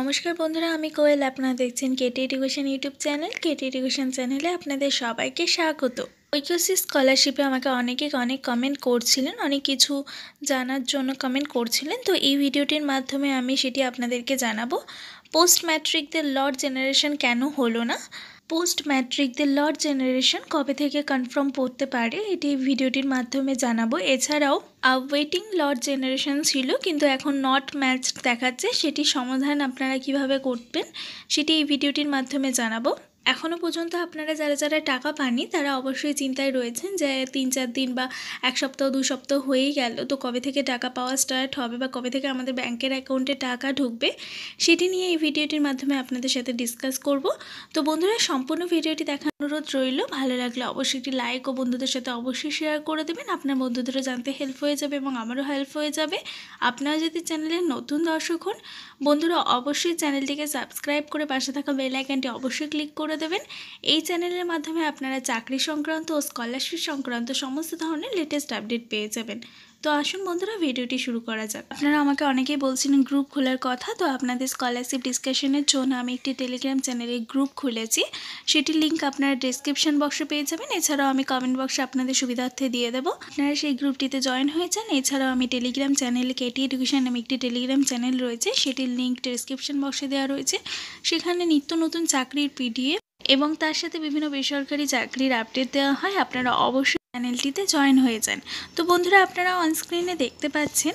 নমস্কার বন্ধুরা আমি কোয়েল আপনারা দেখছেন KT education YouTube channel KT education চ্যানেলে আপনাদের সবাইকে স্বাগত ঐক্যসি স্কলারশিপে আমাকে অনেকে অনেক কমেন্ট করছিলেন অনেক কিছু জানার জন্য কমেন্ট করছিলেন তো এই ভিডিওটির মাধ্যমে আমি সেটি আপনাদেরকে জানাবো পোস্ট ম্যাট্রিকদের লর্ড জেনারেশন কেন হলো না পোস্ট ম্যাট্রিকদের লর্ড জেনারেশন কবে থেকে কনফার্ম পড়তে পারে এটি ভিডিওটির মাধ্যমে জানাবো এছাড়াও ওয়েটিং লর্ড জেনারেশন ছিল কিন্তু এখন নট ম্যাচ দেখাচ্ছে সেটি সমাধান আপনারা কিভাবে করবেন সেটি এই ভিডিওটির মাধ্যমে জানাবো এখনও পর্যন্ত আপনারা যারা যারা টাকা পাননি তারা অবশ্যই চিন্তায় রয়েছেন যে তিন চার দিন বা এক সপ্তাহ দু সপ্তাহ হয়েই গেল তো কবে থেকে টাকা পাওয়া স্টার্ট হবে বা কবে থেকে আমাদের ব্যাংকের অ্যাকাউন্টে টাকা ঢুকবে সেটি নিয়ে এই ভিডিওটির মাধ্যমে আপনাদের সাথে ডিসকাস করব তো বন্ধুরা সম্পূর্ণ ভিডিওটি দেখা অনুরোধ রইল ভালো লাগলে অবশ্যই একটি লাইক ও বন্ধুদের সাথে অবশ্যই শেয়ার করে দেবেন আপনার বন্ধুদেরও জানতে হেল্প হয়ে যাবে এবং আমারও হেল্প হয়ে যাবে আপনারা যদি চ্যানেলের নতুন দর্শক হন বন্ধুরা অবশ্যই চ্যানেলটিকে সাবস্ক্রাইব করে পাশে থাকা বেল আইকনটি অবশ্যই ক্লিক করে করে দেবেন এই চ্যানেলের মাধ্যমে আপনারা চাকরি সংক্রান্ত ও স্কলারশিপ সংক্রান্ত সমস্ত ধরনের লেটেস্ট আপডেট পেয়ে যাবেন তো আসুন বন্ধুরা ভিডিওটি শুরু করা যাক আপনারা আমাকে অনেকেই বলছিলেন গ্রুপ খোলার কথা তো আপনাদের স্কলারশিপ ডিসকাশনের জন্য আমি একটি টেলিগ্রাম চ্যানেলে গ্রুপ খুলেছি সেটির লিঙ্ক আপনারা ডিসক্রিপশন বক্সে পেয়ে যাবেন এছাড়াও আমি কমেন্ট বক্সে আপনাদের সুবিধার্থে দিয়ে দেবো আপনারা সেই গ্রুপটিতে জয়েন হয়েছেন এছাড়াও আমি টেলিগ্রাম চ্যানেল কেটি এডুকেশন নামে একটি টেলিগ্রাম চ্যানেল রয়েছে সেটির লিঙ্ক ডিসক্রিপশন বক্সে দেওয়া রয়েছে সেখানে নিত্য নতুন চাকরির পিডিএফ এবং তার সাথে বিভিন্ন বেসরকারি চাকরির আপডেট দেওয়া হয় আপনারা অবশ্যই চ্যানেলটিতে জয়েন হয়ে যান তো বন্ধুরা আপনারা অনস্ক্রিনে দেখতে পাচ্ছেন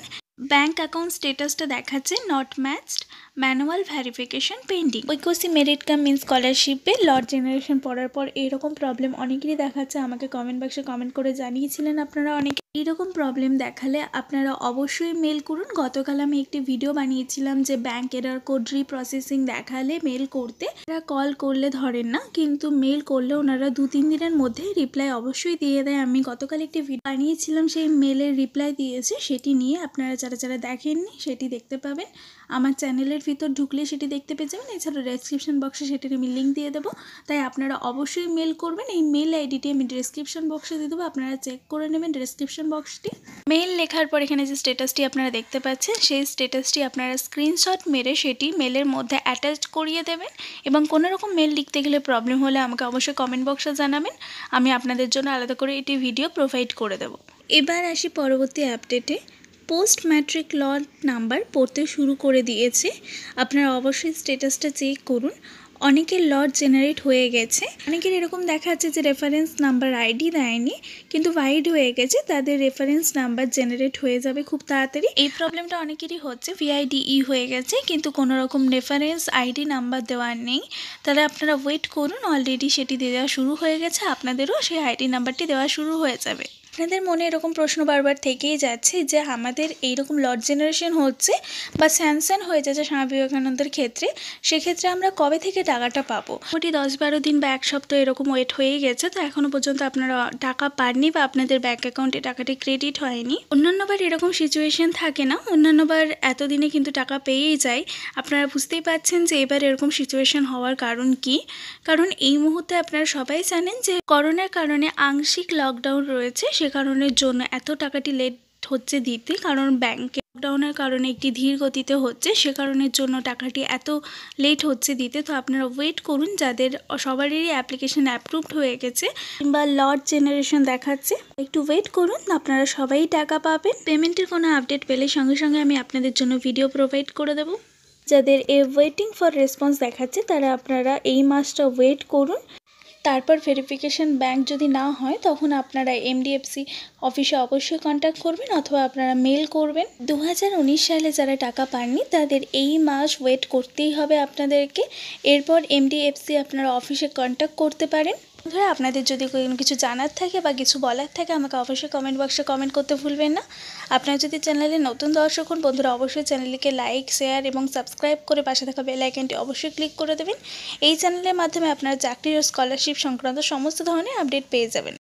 ব্যাংক অ্যাকাউন্ট স্টেটাসটা দেখাচ্ছে not matched manual verification pending ঐক্যসি মেরিট কাম মিন স্কলারশিপে লর্ড জেনারেশন পড়ার পর এরকম প্রবলেম অনেকেরই দেখাচ্ছে আমাকে কমেন্ট বাক্সে কমেন্ট করে জানিয়েছিলেন আপনারা অনেকে এরকম প্রবলেম দেখালে আপনারা অবশ্যই মেল করুন গতকাল আমি একটি ভিডিও বানিয়েছিলাম যে ব্যাংক এরার কোড রিপ্রসেসিং দেখালে মেল করতে এরা কল করলে ধরেন না কিন্তু মেল করলে ওনারা দু তিন দিনের মধ্যে রিপ্লাই অবশ্যই দিয়ে দেয় আমি গতকাল একটি ভিডিও বানিয়েছিলাম সেই মেলের রিপ্লাই দিয়েছে সেটি নিয়ে আপনারা যারা যারা দেখেননি সেটি দেখতে পাবেন আমার চ্যানেলের ভিতর ঢুকলে সেটি দেখতে পেয়ে যাবেন এছাড়া ডেসক্রিপশান বক্সে সেটির আমি লিঙ্ক দিয়ে দেবো তাই আপনারা অবশ্যই মেল করবেন এই মেল আইডিটি আমি ডেসক্রিপশন বক্সে দিয়ে দেবো আপনারা চেক করে নেবেন ডেসক্রিপশন বক্সটি মেল লেখার পর এখানে যে স্টেটাসটি আপনারা দেখতে পাচ্ছেন সেই স্টেটাসটি আপনারা স্ক্রিনশট মেরে সেটি মেলের মধ্যে অ্যাটাচ করিয়ে দেবেন এবং কোনো রকম মেল লিখতে গেলে প্রবলেম হলে আমাকে অবশ্যই কমেন্ট বক্সে জানাবেন আমি আপনাদের জন্য আলাদা করে এটি ভিডিও প্রোভাইড করে দেবো এবার আসি পরবর্তী আপডেটে পোস্ট ম্যাট্রিক ল নাম্বার পড়তে শুরু করে দিয়েছে আপনারা অবশ্যই স্ট্যাটাসটা চেক করুন অনেকের লট জেনারেট হয়ে গেছে অনেকের এরকম দেখা যাচ্ছে যে রেফারেন্স নাম্বার আইডি দেয়নি কিন্তু ওয়াইড হয়ে গেছে তাদের রেফারেন্স নাম্বার জেনারেট হয়ে যাবে খুব তাড়াতাড়ি এই প্রবলেমটা অনেকেরই হচ্ছে ভিআইডিই e হয়ে গেছে কিন্তু কোনো রকম রেফারেন্স আইডি নাম্বার দেওয়ার নেই তাহলে আপনারা ওয়েট করুন অলরেডি সেটি দেওয়া শুরু হয়ে গেছে আপনাদেরও সেই আইডি নাম্বারটি দেওয়া শুরু হয়ে যাবে আপনাদের মনে এরকম প্রশ্ন বারবার থেকেই যাচ্ছে যে আমাদের এইরকম লর্ড জেনারেশন হচ্ছে বা স্যানস্যান হয়ে যাচ্ছে স্বামী বিবেকানন্দের ক্ষেত্রে সেক্ষেত্রে আমরা কবে থেকে টাকাটা পাবো মোটামুটি দশ বারো দিন বা এক সপ্তাহ এরকম ওয়েট হয়েই গেছে তো এখনও পর্যন্ত আপনারা টাকা পাননি বা আপনাদের ব্যাঙ্ক অ্যাকাউন্টে টাকাটি ক্রেডিট হয়নি অন্যান্যবার এরকম সিচুয়েশন থাকে না অন্যান্যবার এতদিনে কিন্তু টাকা পেয়েই যায় আপনারা বুঝতেই পাচ্ছেন যে এবার এরকম সিচুয়েশন হওয়ার কারণ কি কারণ এই মুহূর্তে আপনারা সবাই জানেন যে করোনার কারণে আংশিক লকডাউন রয়েছে সে কারণের জন্য এত টাকাটি লেট হচ্ছে দিতে কারণ ব্যাংকে লকডাউনের কারণে একটি ধীর গতিতে হচ্ছে সে কারণের জন্য টাকাটি এত লেট হচ্ছে দিতে তো আপনারা ওয়েট করুন যাদের সবারই অ্যাপ্লিকেশন অ্যাপ্রুভড হয়ে গেছে কিংবা লর্ড জেনারেশন দেখাচ্ছে একটু ওয়েট করুন আপনারা সবাই টাকা পাবেন পেমেন্টের কোনো আপডেট পেলে সঙ্গে সঙ্গে আমি আপনাদের জন্য ভিডিও প্রোভাইড করে দেবো যাদের এ ওয়েটিং ফর রেসপন্স দেখাচ্ছে তারা আপনারা এই মাসটা ওয়েট করুন তারপর ভেরিফিকেশান ব্যাংক যদি না হয় তখন আপনারা এমডিএফসি অফিসে অবশ্যই কন্ট্যাক্ট করবেন অথবা আপনারা মেল করবেন দু সালে যারা টাকা পাননি তাদের এই মাস ওয়েট করতেই হবে আপনাদেরকে এরপর এমডিএফসি আপনারা অফিসে কন্ট্যাক্ট করতে পারেন বন্ধুরা আপনাদের যদি কোনো কিছু জানার থাকে বা কিছু বলার থাকে আমাকে অবশ্যই কমেন্ট বক্সে কমেন্ট করতে ভুলবেন না আপনারা যদি চ্যানেলে নতুন দর্শক হন বন্ধুরা অবশ্যই চ্যানেলকে লাইক শেয়ার এবং সাবস্ক্রাইব করে পাশে থাকা বেল আইকনটি অবশ্যই ক্লিক করে দেবেন এই চ্যানেলের মাধ্যমে আপনারা চাকরি ও স্কলারশিপ সংক্রান্ত সমস্ত ধরনের আপডেট পেয়ে যাবেন